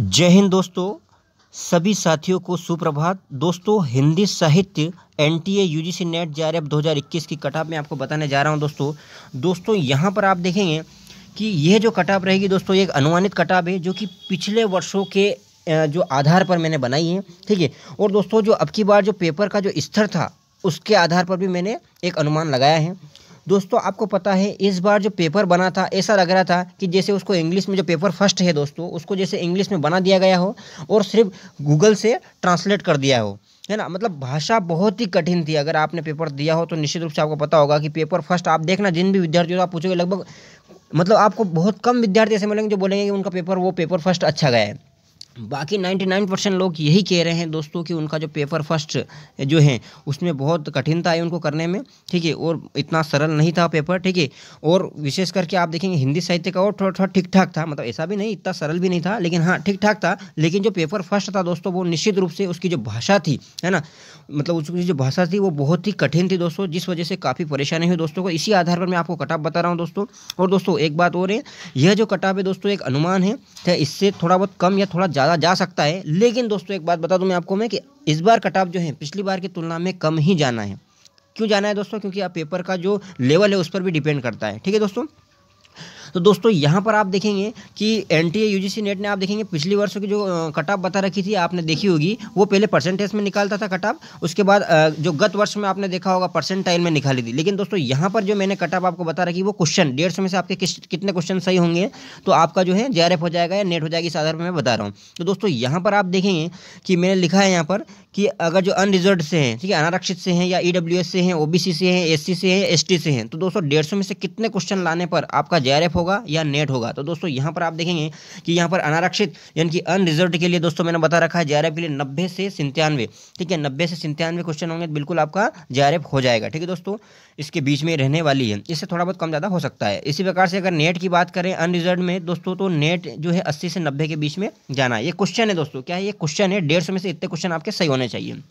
जय हिंद दोस्तों सभी साथियों को सुप्रभात दोस्तों हिंदी साहित्य N T A U G C NET J R F दो हज़ार इक्कीस की कटाप में आपको बताने जा रहा हूं दोस्तों दोस्तों यहां पर आप देखेंगे कि यह जो कटाप रहेगी दोस्तों एक अनुमानित कटाप है जो कि पिछले वर्षों के जो आधार पर मैंने बनाई है ठीक है और दोस्तों जो अब की बार जो पेपर का जो स्तर था उसके आधार पर भी मैंने एक अनुमान लगाया है दोस्तों आपको पता है इस बार जो पेपर बना था ऐसा लग रहा था कि जैसे उसको इंग्लिश में जो पेपर फर्स्ट है दोस्तों उसको जैसे इंग्लिश में बना दिया गया हो और सिर्फ गूगल से ट्रांसलेट कर दिया हो है ना मतलब भाषा बहुत ही कठिन थी अगर आपने पेपर दिया हो तो निश्चित रूप से आपको पता होगा कि पेपर फर्स्ट आप देखना जिन भी विद्यार्थियों से आप पूछोगे लगभग मतलब आपको बहुत कम विद्यार्थी ऐसे मिलेंगे जो बोलेंगे कि उनका पेपर वो पेपर फर्स्ट अच्छा गया है बाकी 99 परसेंट लोग यही कह रहे हैं दोस्तों कि उनका जो पेपर फर्स्ट जो है उसमें बहुत कठिनता आई उनको करने में ठीक है और इतना सरल नहीं था पेपर ठीक है और विशेष करके आप देखेंगे हिंदी साहित्य का और थोड़ा थोड़ा ठीक ठाक था मतलब ऐसा भी नहीं इतना सरल भी नहीं था लेकिन हाँ ठीक ठाक था लेकिन जो पेपर फर्स्ट था दोस्तों वो निश्चित रूप से उसकी जो भाषा थी है ना मतलब उसकी जो भाषा थी वो बहुत ही कठिन थी दोस्तों जिस वजह से काफ़ी परेशानी हुई दोस्तों को इसी आधार पर मैं आपको कटाप बता रहा हूँ दोस्तों और दोस्तों एक बात और है यह जो कटाप है दोस्तों एक अनुमान है इससे थोड़ा बहुत कम या थोड़ा ज़्यादा जा सकता है लेकिन दोस्तों एक बात बता दूँ मैं आपको मैं कि इस बार कट ऑफ जो है पिछली बार की तुलना में कम ही जाना है क्यों जाना है दोस्तों क्योंकि आप पेपर का जो लेवल है उस पर भी डिपेंड करता है ठीक है दोस्तों तो दोस्तों यहाँ पर आप देखेंगे कि एन टी यूजीसी नेट ने आप देखेंगे पिछले वर्ष की जो कट ऑफ बता रखी थी आपने देखी होगी वो पहले परसेंटेज में निकालता था कट ऑफ उसके बाद जो गत वर्ष में आपने देखा होगा परसेंटाइल में निकाली थी लेकिन दोस्तों यहाँ पर जो मैंने कट ऑफ आपको बता रखी वो क्वेश्चन डेढ़ सौ में से आपके कितने क्वेश्चन सही होंगे तो आपका जो है जे हो जाएगा या नेट हो जाएगी इस आधार पर मैं बता रहा हूँ तो दोस्तों यहाँ पर आप देखेंगे कि मैंने लिखा है यहाँ पर कि अगर जो अनरिजर्व से हैं ठीक है अनारक्षित से हैं या ई e से हैं ओ से हैं एस से हैं एस से हैं तो दोस्तों डेढ़ में से कितने क्वेश्चन लाने पर आपका जे होगा या नेट होगा तो दोस्तों यहाँ पर आप देखेंगे कि यहाँ पर अनारक्षित यानी कि अनरिजर्व के लिए दोस्तों मैंने बता रखा है जेआरएफ के लिए नब्बे से सिंतानवे ठीक है नब्बे से सिंतानवे क्वेश्चन होंगे बिल्कुल आपका जेआरएफ हो जाएगा ठीक है दोस्तों इसके बीच में रहने वाली है इससे थोड़ा बहुत कम ज़्यादा हो सकता है इसी प्रकार से अगर नेट की बात करें अनरिजर्व में दोस्तों तो नेट जो है अस्सी से नब्बे के बीच में जाना है ये क्वेश्चन है दोस्तों क्या है ये क्वेश्चन है डेढ़ में से इतने क्वेश्चन आपके सही होने चाहिए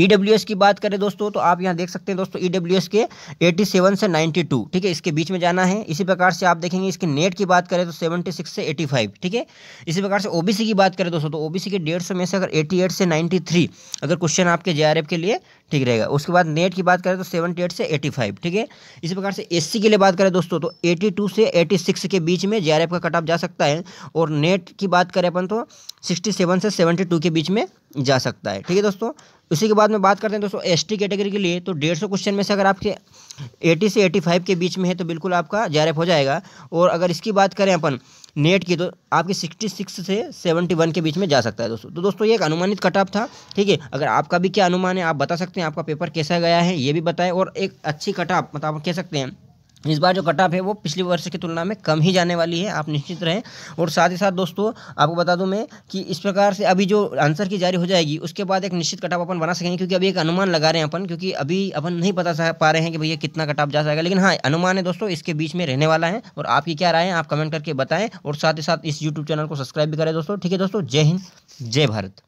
ई e की बात करें दोस्तों तो आप यहाँ देख सकते हैं दोस्तों ई e के 87 से 92 ठीक है इसके बीच में जाना है इसी प्रकार से आप देखेंगे इसके नेट की बात करें तो 76 से 85 ठीक है इसी प्रकार से ओबीसी की बात करें दोस्तों तो ओबीसी के डेढ़ में से अगर 88 से 93 अगर क्वेश्चन आपके जे के लिए ठीक रहेगा उसके बाद नेट की बात करें तो सेवेंटी एट से एटी फाइव ठीक है इसी प्रकार से एस के लिए बात करें दोस्तों तो एटी टू से एटी सिक्स के बीच में जे का कट ऑफ जा सकता है और नेट की बात करें अपन तो सिक्सटी सेवन से सेवेंटी टू के बीच में जा सकता है ठीक है दोस्तों उसी के बाद में बात करते हैं दोस्तों एस कैटेगरी के लिए तो डेढ़ सौ क्वेश्चन में से अगर आपके एटी से एटी फाइव के बीच में है तो बिल्कुल आपका जे हो जाएगा और अगर इसकी बात करें अपन नेट की तो आपके 66 से 71 के बीच में जा सकता है दोस्तों तो दोस्तों ये एक अनुमानित कट ऑफ था ठीक है अगर आपका भी क्या अनुमान है आप बता सकते हैं आपका पेपर कैसा गया है ये भी बताएं और एक अच्छी ऑफ मतलब कह सकते हैं इस बार जो कट ऑफ है वो पिछले वर्ष की तुलना में कम ही जाने वाली है आप निश्चित रहें और साथ ही साथ दोस्तों आपको बता दूं मैं कि इस प्रकार से अभी जो आंसर की जारी हो जाएगी उसके बाद एक निश्चित कट ऑफ अपन बना सकेंगे क्योंकि अभी एक अनुमान लगा रहे हैं अपन क्योंकि अभी अपन नहीं बता पा रहे हैं कि भैया कितना कट ऑफ जा सकेगा लेकिन हाँ अनुमान है दोस्तों इसके बीच में रहने वाला है और आपकी क्या राय है आप कमेंट करके बताएं और साथ ही साथ इस यूट्यूब चैनल को सब्सक्राइब भी करें दोस्तों ठीक है दोस्तों जय हिंद जय भारत